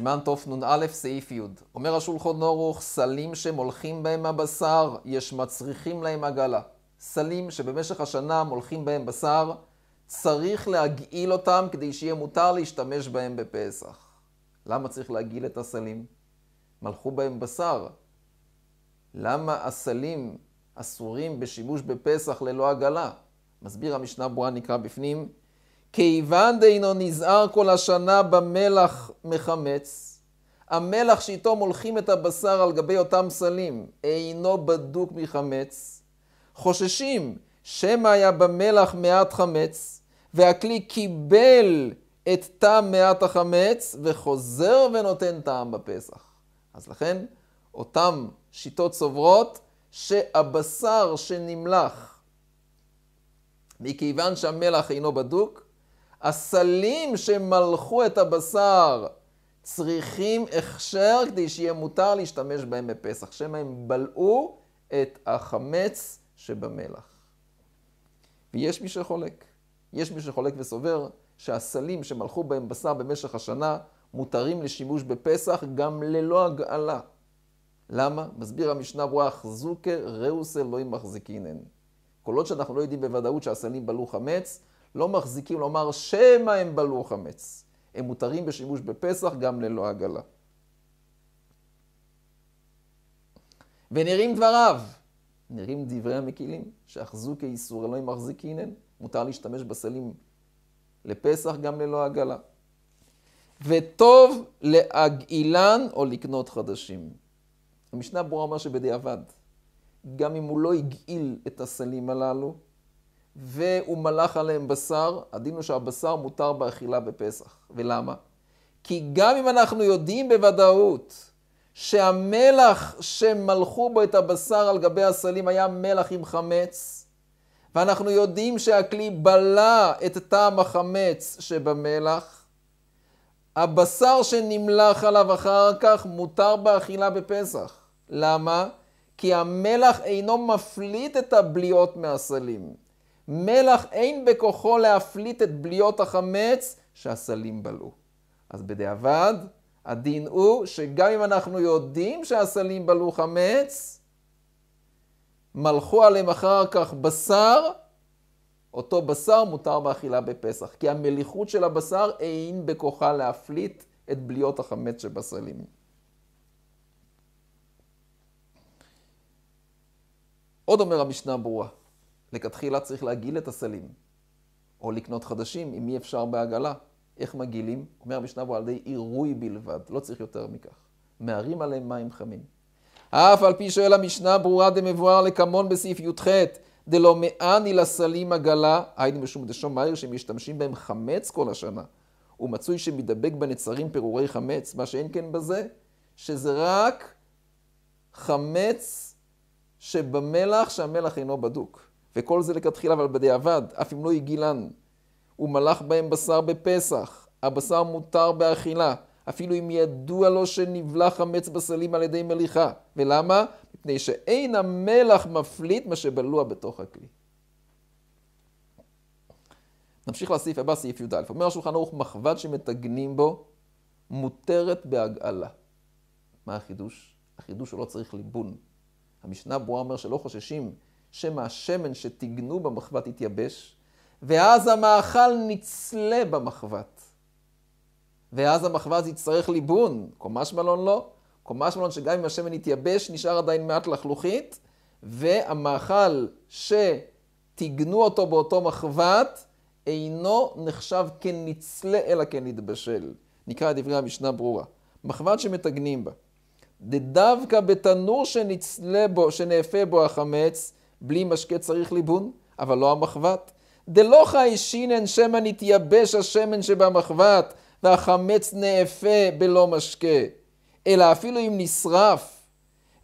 סימן תנ"א סעיף י. אומר השולחון אורוך, סלים שמולכים בהם הבשר, יש מצריכים להם עגלה. סלים שבמשך השנה מולכים בהם בשר, צריך להגעיל אותם כדי שיהיה מותר להשתמש בהם בפסח. למה צריך להגעיל את הסלים? מלכו בהם בשר. למה הסלים אסורים בשימוש בפסח ללא עגלה? מסביר המשנה ברורה נקרא בפנים, כיוון דהינו נזהר כל השנה במלח מחמץ, המלח שאיתו מולכים את הבשר על גבי אותם סלים אינו בדוק מחמץ, חוששים שמא היה במלח מעט חמץ, והכלי קיבל את טעם מעט החמץ, וחוזר ונותן טעם בפסח. אז לכן, אותם שיטות סוברות שהבשר שנמלח מכיוון שהמלח אינו בדוק, הסלים שמלכו את הבשר צריכים הכשר כדי שיהיה מותר להשתמש בהם בפסח, שמא הם בלעו את החמץ שבמלח. ויש מי שחולק. יש מי שחולק וסובר שהסלים שמלכו בהם בשר במשך השנה מותרים לשימוש בפסח גם ללא הגאלה. למה? מסביר המשנה ברורה, אחזוקה ראוס אלוהים מחזיקינן. כל עוד שאנחנו לא יודעים בוודאות שהסלים בלעו חמץ, לא מחזיקים לומר שמא הם בלעו חמץ. הם מותרים בשימוש בפסח גם ללא עגלה. ונראים דבריו, נראים דברי המקילים, שאחזו כאיסור אלוהים מחזיק הנן, מותר להשתמש בסלים לפסח גם ללא עגלה. וטוב להגעילן או לקנות חדשים. המשנה ברורה אומר שבדיעבד, גם אם הוא לא הגעיל את הסלים הללו, והוא מלך עליהם בשר, הדין הוא שהבשר מותר באכילה בפסח. ולמה? כי גם אם אנחנו יודעים בוודאות שהמלח שמלכו בו את הבשר על גבי הסלים היה מלח עם חמץ, ואנחנו יודעים שהכלי בלע את טעם החמץ שבמלח, הבשר שנמלח עליו אחר כך מותר באכילה בפסח. למה? כי המלח אינו מפליט את הבליעות מהסלים. מלח אין בכוחו להפליט את בליות החמץ שהסלים בלעו. אז בדיעבד, הדין הוא שגם אם אנחנו יודעים שהסלים בלעו חמץ, מלכו עליהם אחר כך בשר, אותו בשר מותר באכילה בפסח, כי המליחות של הבשר אין בכוחה להפליט את בליות החמץ שבסלים. עוד אומר המשנה ברורה, לכתחילה צריך להגעיל את הסלים, או לקנות חדשים, אם אי אפשר בעגלה. איך מגעילים? אומר משנה על ידי עירוי בלבד, לא צריך יותר מכך. מערים עליהם מים חמים. אף על פי שואל המשנה ברורה דמבואר לקמון בסעיף י"ח, דלא מעני לסלים עגלה, היינו משום דשום דשומאיר שמשתמשים בהם חמץ כל השנה, ומצוי שמדבק בנצרים פירורי חמץ, מה שאין כן בזה, שזה רק חמץ שבמלח שהמלח אינו בדוק. וכל זה לכתחילה, אבל בדיעבד, אף אם לא הגילן. הוא מלך בהם בשר בפסח, הבשר מותר באכילה, אפילו אם ידוע לו שנבלע חמץ בסלים על ידי מליחה. ולמה? מפני שאין המלח מפליט מה שבלוע בתוך הכלי. נמשיך לסעיף הבא, סעיף י"א. אומר השולחן ערוך, מחבת שמתגנים בו מותרת בהגאלה. מה החידוש? החידוש הוא לא צריך ליבון. המשנה ברורה אומר שלא חוששים שמא השמן שטיגנו במחבת יתייבש, ואז המאכל נצלה במחבת. ואז המחבת יצטרך ליבון, קומה שמלון לא. קומה שמלון שגם אם השמן יתייבש, נשאר עדיין מעט לחלוכית, והמאכל שטיגנו אותו באותו מחבת, אינו נחשב כנצלה אלא כנתבשל. נקרא את דברי המשנה ברורה. מחבת שמתגנים בה. דווקא בתנור שנצלה בו, שנאפה בו החמץ, בלי משקה צריך ליבון, אבל לא המחבת. דלא חי שינן שמא נתייבש השמן שבמחבת, והחמץ נאפה בלא משקה. אלא אפילו אם נשרף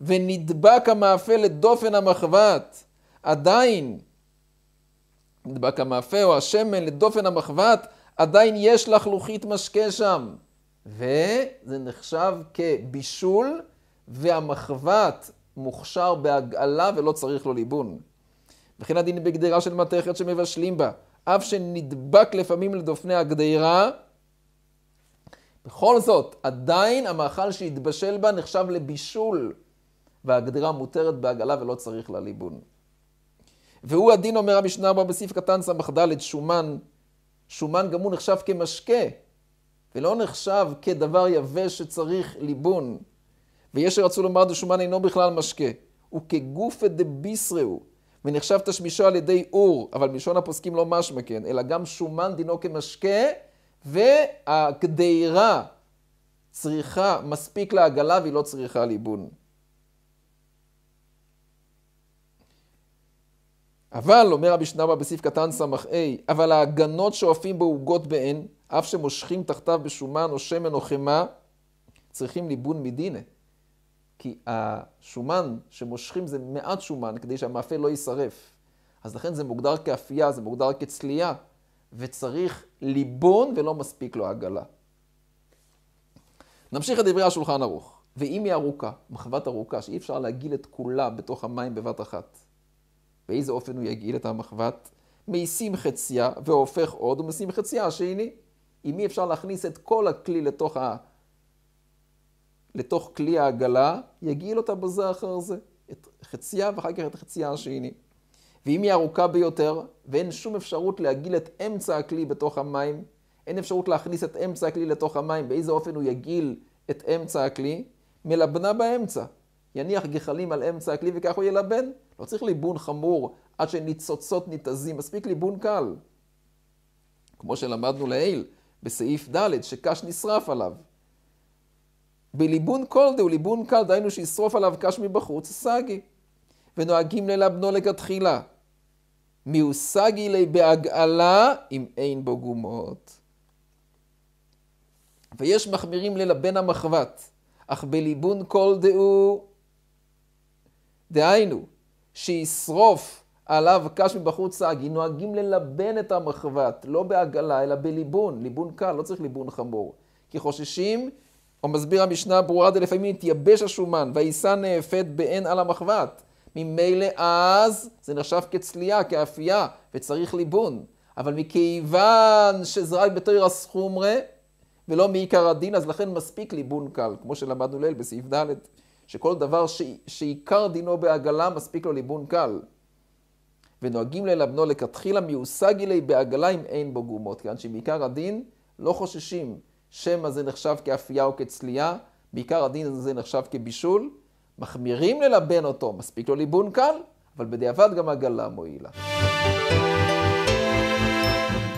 ונדבק המאפה לדופן המחבת, עדיין נדבק המאפה או השמן לדופן המחבת, עדיין יש לך לוחית משקה שם. וזה נחשב כבישול, והמחבת מוכשר בהגאלה ולא צריך לו ליבון. וכן הדין בגדרה של מתכת שמבשלים בה, אף שנדבק לפעמים לדופני הגדרה, בכל זאת, עדיין המאכל שהתבשל בה נחשב לבישול, והגדרה מותרת בהגאלה ולא צריך לה ליבון. והוא הדין, אומר המשנה הבא בסעיף קטן ס"ד, שומן, שומן גם הוא נחשב כמשקה, ולא נחשב כדבר יבש שצריך ליבון. ויש שרצו לומר דשומן אינו בכלל משקה. הוא כגופא דביסרהו, ונחשב תשמישו על ידי אור, אבל מלשון הפוסקים לא משמע כן, אלא גם שומן דינו כמשקה, והגדירה צריכה, מספיק לעגלה והיא לא צריכה ליבון. אבל, אומר רבי שנבא בסעיף קטן ס"ה, אבל ההגנות שואפים בעוגות בהן, אף שמושכים תחתיו בשומן או שמן או חמאה, צריכים ליבון מדינת. כי השומן שמושכים זה מעט שומן כדי שהמאפה לא יישרף. אז לכן זה מוגדר כאפייה, זה מוגדר כצלייה, וצריך ליבון ולא מספיק לו עגלה. נמשיך את דברי השולחן ערוך. ואם היא ארוכה, מחבת ארוכה, שאי אפשר להגיל את כולה בתוך המים בבת אחת, באיזה אופן הוא יגיל את המחבת? מעיסים חצייה והופך עוד ומשים חצייה השני. אם אי אפשר להכניס את כל הכלי לתוך ה... לתוך כלי העגלה, יגעיל אותה בזה אחר זה, את חצייה ואחר כך את חצייה השני. ואם היא ארוכה ביותר, ואין שום אפשרות להגעיל את אמצע הכלי בתוך המים, אין אפשרות להכניס את אמצע הכלי לתוך המים, באיזה אופן הוא יגעיל את אמצע הכלי, מלבנה באמצע. יניח גחלים על אמצע הכלי וכך הוא ילבן. לא צריך ליבון חמור עד שניצוצות ניתזים, מספיק ליבון קל. כמו שלמדנו לעיל, בסעיף ד' שקש נשרף עליו. בליבון כל דה וליבון קל, דהיינו שישרוף עליו קש מבחוץ, סגי. ונוהגים ללבנו לכתחילה. מיהו סגי לי בהגאלה אם אין בו גומות. ויש מחמירים ללבן המחבת, אך בליבון כל דהו, דהיינו, שישרוף עליו קש מבחוץ סגי, נוהגים ללבן את המחבת, לא בהגאלה, אלא בליבון, ליבון קל, לא צריך ליבון חמור. כי חוששים או מסביר המשנה ברורה דלפעמים התייבש השומן והעיסה נאפת בעין על המחבת. ממילא אז זה נחשב כצלייה, כאפייה, וצריך ליבון. אבל מכיוון שזה רק בתור הסחומרה, ולא מעיקר הדין, אז לכן מספיק ליבון קל, כמו שלמדנו ליל בסעיף ד', שכל דבר ש... שעיקר דינו בעגלה, מספיק לו ליבון קל. ונוהגים ללבנו לכתחילה מיושג אלי בעגלה אם אין בו גומות, כיוון שמעיקר הדין לא חוששים שמא זה נחשב כאפייה או כצלייה, בעיקר הדין הזה נחשב כבישול. מחמירים ללבן אותו, מספיק לו ליבון קל, אבל בדיעבד גם הגלה מועילה. thank you